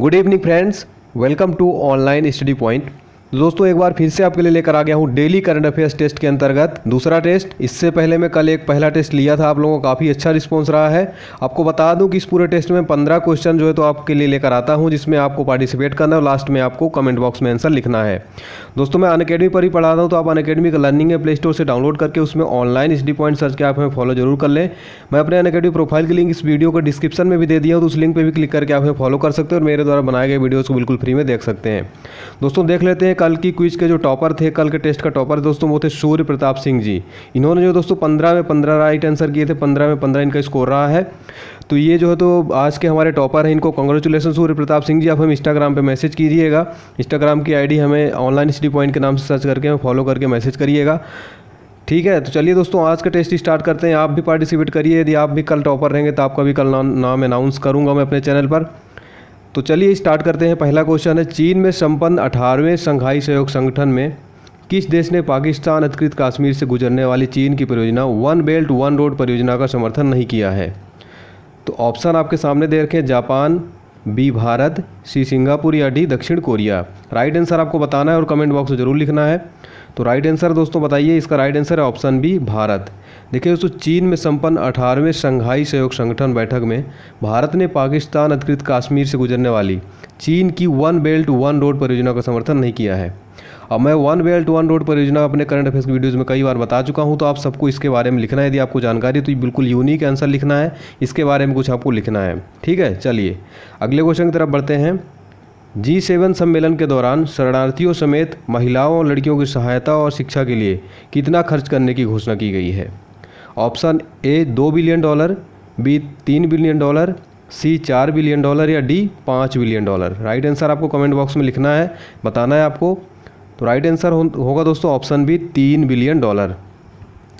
good evening friends welcome to online study point दोस्तों एक बार फिर से आपके लिए लेकर आ गया हूँ डेली करंट अफेयर्स टेस्ट के अंतर्गत दूसरा टेस्ट इससे पहले मैं कल एक पहला टेस्ट लिया था आप लोगों का काफ़ी अच्छा रिस्पॉन्स रहा है आपको बता दूं कि इस पूरे टेस्ट में पंद्रह क्वेश्चन जो है तो आपके लिए लेकर आता हूँ जिसमें आपको पार्टिसिपेट करना है लास्ट में आपको कमेंट बॉक्स में आंसर लिखना है दोस्तों मैं अन पर ही पढ़ा रहा हूँ तो आप अन का लर्निंग है प्ले स्टोर से डाउनलोड करके उसमें ऑनलाइन स्टडी पॉइंट सर्च के आप हमें फॉलो जरूर कर लें मैं अपने अन प्रोफाइल की लिंक इस वीडियो को डिस्क्रिप्शन में भी दे दिया हूँ तो उस लिंक पर भी क्लिक करके आप हमें फॉलो कर सकते हैं और मेरे द्वारा बनाए गए वीडियोज़ को बिल्कुल फ्री में देख सकते हैं दोस्तों देख लेते हैं कल की क्विज के जो टॉपर थे कल के टेस्ट का टॉपर दोस्तों वो थे सूर्य प्रताप सिंह जी इन्होंने जो दोस्तों पंद्रह में पंद्रह राइट आंसर किए थे पंद्रह में पंद्रह इनका स्कोर रहा है तो ये जो है तो आज के हमारे टॉपर हैं इनको कॉन्ग्रेचुलेसन सूर्य प्रताप सिंह जी आप हम इंस्टाग्राम पे मैसेज कीजिएगा इंस्टाग्राम की आईडी हमें ऑनलाइन स्टडी पॉइंट के नाम से सर्च करके हमें फॉलो करके मैसेज करिएगा ठीक है तो चलिए दोस्तों आज का टेस्ट स्टार्ट करते हैं आप भी पार्टिसिपेट करिए यदि आप भी कल टॉपर रहेंगे तो आपका भी कल नाम अनाउंस करूँगा मैं अपने चैनल पर तो चलिए स्टार्ट करते हैं पहला क्वेश्चन है चीन में संपन्न अठारहवें संघाई सहयोग संगठन में किस देश ने पाकिस्तान अधिकृत कश्मीर से गुजरने वाली चीन की परियोजना वन बेल्ट वन रोड परियोजना का समर्थन नहीं किया है तो ऑप्शन आपके सामने दे रखे Japan B Bharat C Singapore या डी दक्षिण कोरिया राइट आंसर आपको बताना है और कमेंट बॉक्स में ज़रूर लिखना है तो राइट आंसर दोस्तों बताइए इसका राइट आंसर है ऑप्शन बी भारत देखिए दोस्तों चीन में संपन्न अठारहवें शंघाई सहयोग संगठन बैठक में भारत ने पाकिस्तान अधिकृत कश्मीर से गुजरने वाली चीन की वन बेल्ट वन रोड परियोजना का समर्थन नहीं किया है अब मैं वन वेल टू वन रोड परियोजना अपने करंट अफेयर्स की वीडियोज़ में कई बार बता चुका हूँ तो आप सबको इसके बारे में लिखना है यदि आपको जानकारी तो बिल्कुल यूनिक आंसर लिखना है इसके बारे में कुछ आपको लिखना है ठीक है चलिए अगले क्वेश्चन की तरफ बढ़ते हैं जी सेवन सम्मेलन के दौरान शरणार्थियों समेत महिलाओं और लड़कियों की सहायता और शिक्षा के लिए कितना खर्च करने की घोषणा की गई है ऑप्शन ए दो बिलियन डॉलर बी तीन बिलियन डॉलर सी चार बिलियन डॉलर या डी पाँच बिलियन डॉलर राइट आंसर आपको कमेंट बॉक्स में लिखना है बताना है आपको तो राइट आंसर होगा दोस्तों ऑप्शन बी तीन बिलियन डॉलर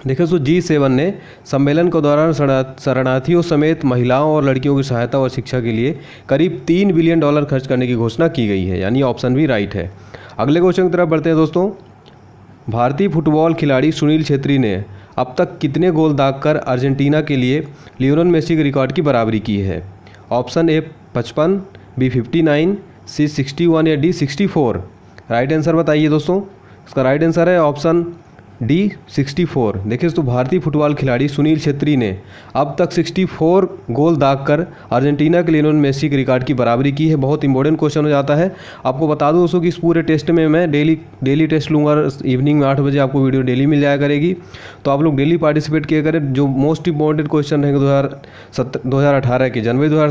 देखिए दोस्तों जी सेवन ने सम्मेलन के दौरान शरणार्थियों समेत महिलाओं और लड़कियों की सहायता और शिक्षा के लिए करीब तीन बिलियन डॉलर खर्च करने की घोषणा की गई है यानी ऑप्शन भी राइट है अगले क्वेश्चन की तरफ बढ़ते हैं दोस्तों भारतीय फुटबॉल खिलाड़ी सुनील छेत्री ने अब तक कितने गोल दागकर अर्जेंटीना के लिए लियोनल मेसी के रिकॉर्ड की बराबरी की है ऑप्शन ए पचपन B fifty nine C sixty one या D sixty four right answer बताइए दोस्तों इसका राइट आंसर है ऑप्शन डी 64 देखिए तो भारतीय फुटबॉल खिलाड़ी सुनील छेत्री ने अब तक 64 गोल दाग कर अर्जेंटीना के लिए उन्होंने मेसी के रिकॉर्ड की बराबरी की है बहुत इंपॉर्टेंट क्वेश्चन हो जाता है आपको बता दूं दोस्तों कि इस पूरे टेस्ट में मैं डेली डेली टेस्ट लूँगा इवनिंग में आठ बजे आपको वीडियो डेली मिल जाया करेगी तो आप लोग डेली पार्टिसिपेट किया करें जो मोस्ट इंपॉर्टेंट क्वेश्चन रहेंगे दो हज़ार के जनवरी दो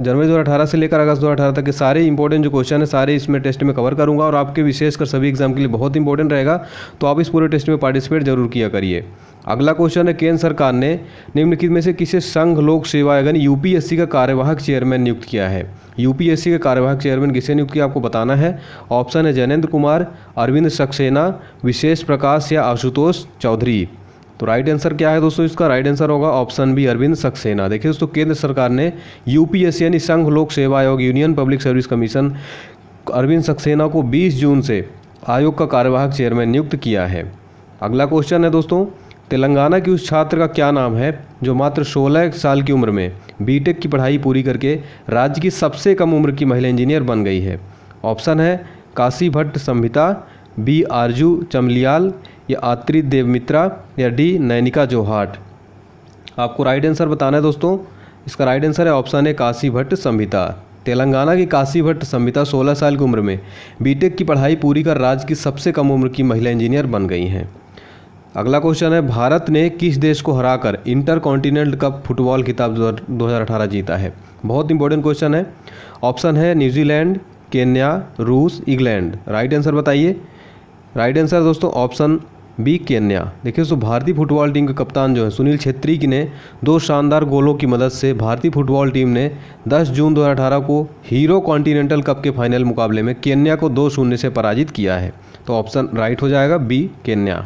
जनवरी दो से लेकर अगस्त दो तक के सारे इंपॉर्टेंट जो क्वेश्चन है सारे इसमें टेस्ट में कवर करूंगा और आपके विशेषकर सभी एग्जाम के लिए बहुत इंपॉर्टेंट रहेगा तो आप इस पूरे टेस्ट में पार्टिसिपेट जरूर किया करिए अगला क्वेश्चन है केंद्र सरकार ने निम्नलिखित में से किसे संघ लोक सेवा यानी यूपीएससी का कार्यवाहक चेयरमैन नियुक्त किया है यूपीएससी का कार्यवाहक चेयरमैन किसे नियुक्त किया आपको बताना है ऑप्शन है जैनेन्द्र कुमार अरविंद सक्सेना विशेष प्रकाश या आशुतोष चौधरी तो राइट आंसर क्या है दोस्तों इसका राइट आंसर होगा ऑप्शन बी अरविंद सक्सेना देखिए दोस्तों केंद्र सरकार ने यूपीएससी यानी संघ लोक सेवा आयोग Union Public Service Commission Arvind Saxena को 20 जून से आयोग का कार्यवाहक चेयरमैन नियुक्त किया है अगला क्वेश्चन है दोस्तों तेलंगाना के उस छात्र का क्या नाम है जो मात्र 16 साल की उम्र में बीटेक की पढ़ाई पूरी करके राज्य की सबसे कम उम्र की महिला इंजीनियर बन गई है ऑप्शन है काशी भट्ट संहिता बी आरजू चमलियाल या आत्री देवमित्रा या डी नैनिका जोहाट आपको राइट आंसर बताना है दोस्तों इसका राइट आंसर है ऑप्शन है काशी भट्ट संहिता तेलंगाना की काशी भट्ट संहिता 16 साल की उम्र में बीटेक की पढ़ाई पूरी कर राज्य की सबसे कम उम्र की महिला इंजीनियर बन गई हैं अगला क्वेश्चन है भारत ने किस देश को हराकर इंटर कॉन्टिनेंट कप फुटबॉल खिताब दो जीता है बहुत इंपॉर्टेंट क्वेश्चन है ऑप्शन है न्यूजीलैंड केन्या रूस इंग्लैंड राइट आंसर बताइए राइट आंसर दोस्तों ऑप्शन बी केन्या देखिए दोस्तों भारतीय फुटबॉल टीम के कप्तान जो है सुनील छेत्री की ने दो शानदार गोलों की मदद से भारतीय फुटबॉल टीम ने 10 जून 2018 को हीरो कॉन्टिनेंटल कप के फाइनल मुकाबले में केन्या को दो शून्य से पराजित किया है तो ऑप्शन राइट हो जाएगा बी केन्या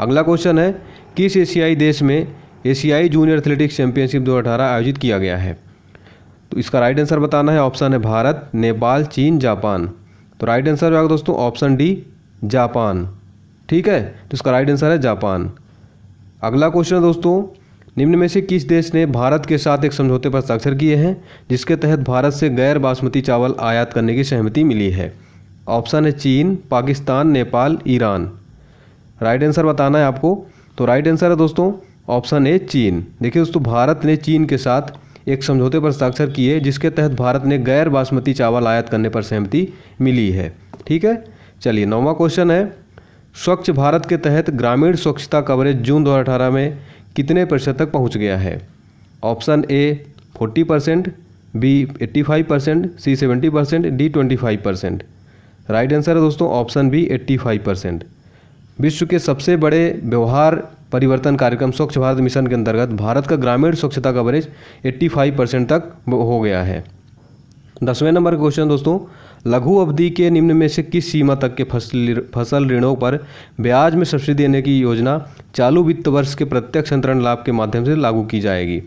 अगला क्वेश्चन है किस एशियाई देश में एशियाई जूनियर एथलेटिक्स चैंपियनशिप दो आयोजित किया गया है तो इसका राइट आंसर बताना है ऑप्शन है भारत नेपाल चीन जापान तो राइट आंसर होगा दोस्तों ऑप्शन डी जापान ठीक है तो इसका राइट आंसर है जापान अगला क्वेश्चन है दोस्तों निम्न में से किस देश ने भारत के साथ एक समझौते पर हस्ताक्षर किए हैं जिसके तहत भारत से गैर बासमती चावल आयात करने की सहमति मिली है ऑप्शन है चीन Pakistan Nepal Iran right answer बताना है आपको तो राइट आंसर है दोस्तों ऑप्शन ए चीन देखिए दोस्तों भारत ने चीन के साथ एक समझौते पर हस्ताक्षर किए जिसके तहत भारत ने गैर बासमती चावल आयात करने पर सहमति मिली है ठीक है चलिए नौवा क्वेश्चन है स्वच्छ भारत के तहत ग्रामीण स्वच्छता कवरेज जून 2018 में कितने प्रतिशत तक पहुंच गया है option A 40 percent B 85 percent C 70 percent D 25 percent right answer है दोस्तों ऑप्शन बी 85 परसेंट विश्व के सबसे बड़े व्यवहार परिवर्तन कार्यक्रम स्वच्छ भारत मिशन के अंतर्गत भारत का ग्रामीण स्वच्छता कवरेज 85 परसेंट तक हो गया है दसवें नंबर क्वेश्चन दोस्तों लघु अवधि के निम्न में से किस सीमा तक के फसल फसल ऋणों पर ब्याज में सब्सिडी देने की योजना चालू वित्त वर्ष के प्रत्यक्ष अंतरण लाभ के माध्यम से लागू की जाएगी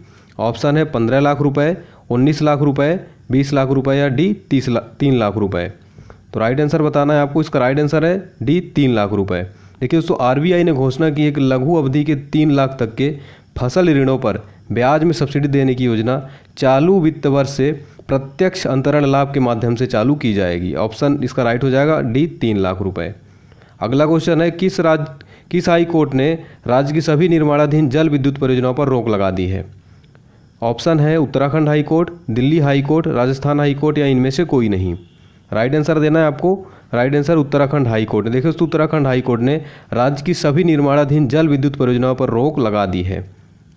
ऑप्शन है पंद्रह लाख रुपए उन्नीस लाख रुपए बीस लाख रुपए या डी तीस ला तीन लाख रुपए तो राइट आंसर बताना है आपको इसका राइट आंसर है डी तीन लाख रुपए देखिए दोस्तों आर ने घोषणा की है कि लघु अवधि के तीन लाख तक के फसल ऋणों पर ब्याज में सब्सिडी देने की योजना चालू वित्त वर्ष से प्रत्यक्ष अंतरण लाभ के माध्यम से चालू की जाएगी ऑप्शन इसका राइट हो जाएगा डी तीन लाख रुपए अगला क्वेश्चन है किस राज्य किस हाई कोर्ट ने राज्य की सभी निर्माणाधीन जल विद्युत परियोजनाओं पर रोक लगा दी है ऑप्शन है Uttarakhand high court Delhi high court Rajasthan high court या इनमें से कोई नहीं राइट आंसर देना है आपको right answer Uttarakhand high court ने देखिए उत्तराखंड हाई कोर्ट ने राज्य की सभी निर्माणाधीन जल विद्युत परियोजनाओं पर रोक लगा दी है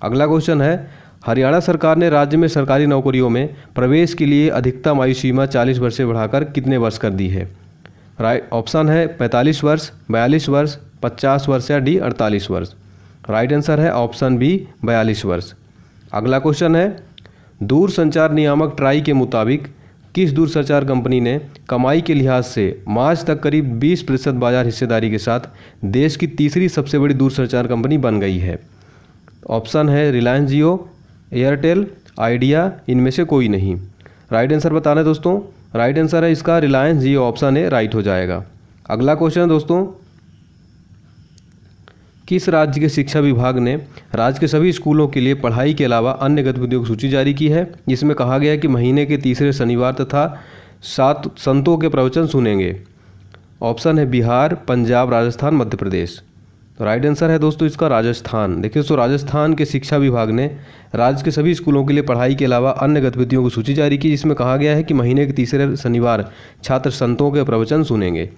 अगला क्वेश्चन है हरियाणा सरकार ने राज्य में सरकारी नौकरियों में प्रवेश के लिए अधिकतम आयु सीमा चालीस वर्ष से बढ़ाकर कितने वर्ष कर दी है राइट ऑप्शन है पैंतालीस वर्ष बयालीस वर्ष पचास वर्ष या डी अड़तालीस वर्ष राइट आंसर है ऑप्शन बी बयालीस वर्ष अगला क्वेश्चन है दूर संचार नियामक ट्राई के मुताबिक किस दूरसंचार कंपनी ने कमाई के लिहाज से मार्च तक करीब 20 प्रतिशत बाजार हिस्सेदारी के साथ देश की तीसरी सबसे बड़ी दूरसंचार कंपनी बन गई है ऑप्शन है रिलायंस जियो एयरटेल आइडिया इनमें से कोई नहीं राइट आंसर बताना है दोस्तों राइट आंसर है इसका रिलायंस जियो ऑप्शन है राइट हो जाएगा अगला क्वेश्चन है दोस्तों किस राज्य के शिक्षा विभाग ने राज्य के सभी स्कूलों के लिए पढ़ाई के अलावा अन्य गतिविधियों की सूची जारी की है जिसमें कहा गया कि महीने के तीसरे शनिवार तथा सात संतों के प्रवचन सुनेंगे ऑप्शन है बिहार पंजाब राजस्थान मध्य प्रदेश तो राइट आंसर है दोस्तों इसका राजस्थान देखिए दोस्तों राजस्थान के शिक्षा विभाग ने राज्य के सभी स्कूलों के लिए पढ़ाई के अलावा अन्य गतिविधियों की सूची जारी की जिसमें कहा गया है कि महीने के तीसरे शनिवार छात्र संतों के प्रवचन सुनेंगे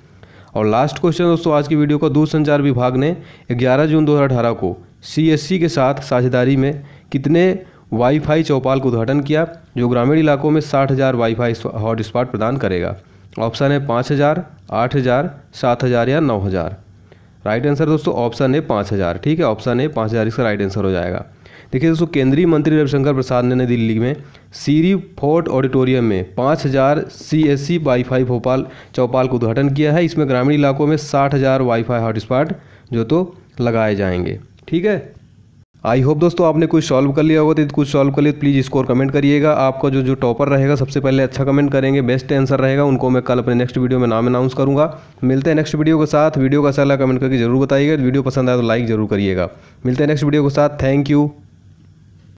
और लास्ट क्वेश्चन दोस्तों आज की वीडियो का दूरसंचार विभाग ने 11 जून 2018 को सीएससी के साथ साझेदारी में कितने वाईफाई चौपाल का उद्घाटन किया जो ग्रामीण इलाकों में साठ हज़ार वाईफाई हॉटस्पॉट प्रदान करेगा ऑप्शन है पाँच हज़ार आठ हज़ार सात हज़ार या नौ हज़ार राइट आंसर दोस्तों ऑप्शन है पाँच हज़ार ठीक है ऑप्शन है पाँच हज़ार इसका राइट आंसर हो जाएगा देखिए दोस्तों केंद्रीय मंत्री रविशंकर प्रसाद ने नई दिल्ली में सीरी फोर्ट ऑडिटोरियम में पाँच हज़ार C S C wifi Bhopal Chaupal का उद्घाटन किया है इसमें ग्रामीण इलाकों में साठ हज़ार वाईफाई हॉटस्पॉट जो तो लगाए जाएंगे ठीक है आई होप दोस्तों आपने कुछ सॉल्व कर लिया होगा तो कुछ सॉल्व कर लिया तो प्लीज़ स्कोर कमेंट करिएगा आपका जो जो टॉपर रहेगा सबसे पहले अच्छा कमेंट करेंगे बेस्ट आंसर रहेगा उनको मैं कल अपने नेक्स्ट वीडियो में नाम अनाउंस करूँगा मिलते हैं नेक्स्ट वीडियो के साथ वीडियो का सलाह कमेंट करके जरूर बताइएगा वीडियो पसंद आया तो लाइक जरूर करिएगा मिलते हैं नेक्स्ट वीडियो के साथ थैंक यू